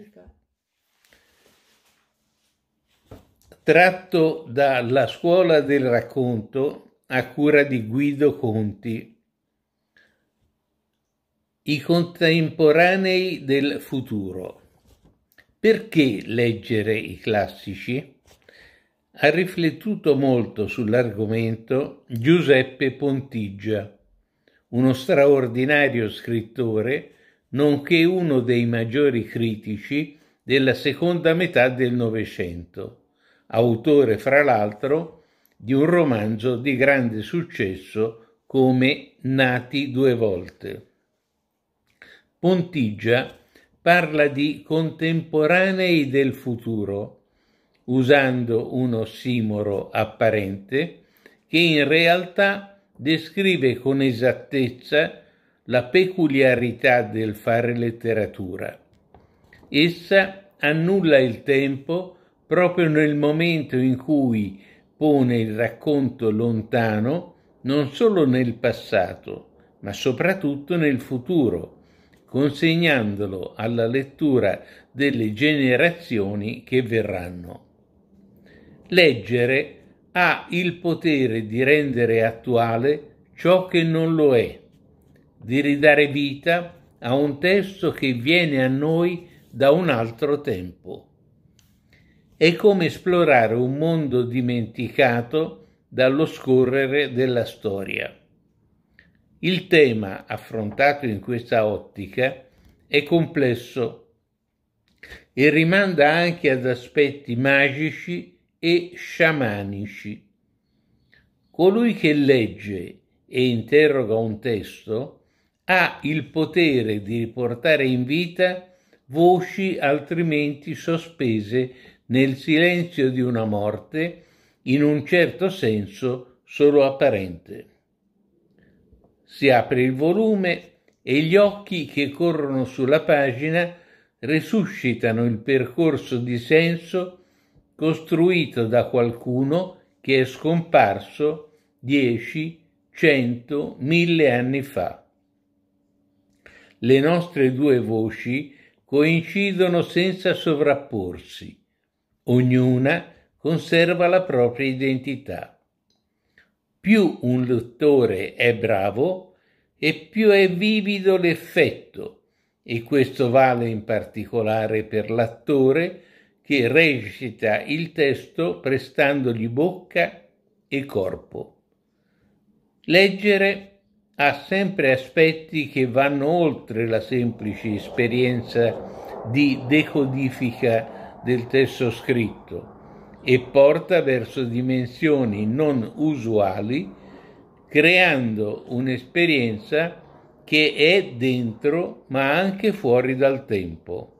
biblica. Tratto dalla Scuola del racconto a cura di Guido Conti. I contemporanei del futuro. Perché leggere i classici? Ha riflettuto molto sull'argomento Giuseppe Pontigia, uno straordinario scrittore nonché uno dei maggiori critici della seconda metà del Novecento, autore fra l'altro di un romanzo di grande successo come Nati due volte. Pontigia parla di contemporanei del futuro, usando un ossimoro apparente che in realtà descrive con esattezza la peculiarità del fare letteratura. Essa annulla il tempo proprio nel momento in cui pone il racconto lontano non solo nel passato, ma soprattutto nel futuro, consegnandolo alla lettura delle generazioni che verranno. Leggere ha il potere di rendere attuale ciò che non lo è di ridare vita a un testo che viene a noi da un altro tempo. È come esplorare un mondo dimenticato dallo scorrere della storia. Il tema affrontato in questa ottica è complesso e rimanda anche ad aspetti magici e sciamanici. Colui che legge e interroga un testo ha il potere di riportare in vita voci altrimenti sospese nel silenzio di una morte, in un certo senso solo apparente. Si apre il volume e gli occhi che corrono sulla pagina resuscitano il percorso di senso costruito da qualcuno che è scomparso dieci, cento, mille anni fa le nostre due voci coincidono senza sovrapporsi. Ognuna conserva la propria identità. Più un lettore è bravo e più è vivido l'effetto, e questo vale in particolare per l'attore che recita il testo prestandogli bocca e corpo. Leggere ha sempre aspetti che vanno oltre la semplice esperienza di decodifica del testo scritto e porta verso dimensioni non usuali, creando un'esperienza che è dentro ma anche fuori dal tempo.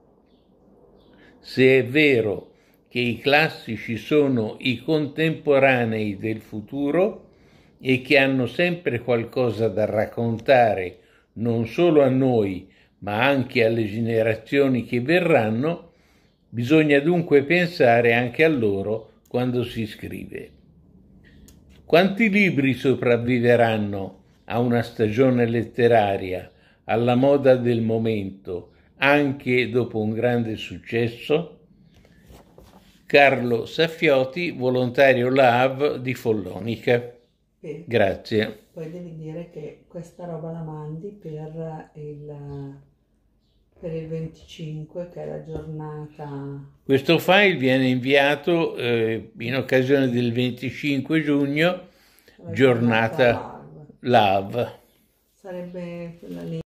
Se è vero che i classici sono i contemporanei del futuro, e che hanno sempre qualcosa da raccontare non solo a noi, ma anche alle generazioni che verranno, bisogna dunque pensare anche a loro quando si scrive. Quanti libri sopravviveranno a una stagione letteraria, alla moda del momento, anche dopo un grande successo? Carlo Saffioti, volontario LAV di Follonica. Grazie. Poi devi dire che questa roba la mandi per il, per il 25, che è la giornata... Questo file viene inviato eh, in occasione del 25 giugno, la giornata, giornata LAV. Sarebbe quella lì.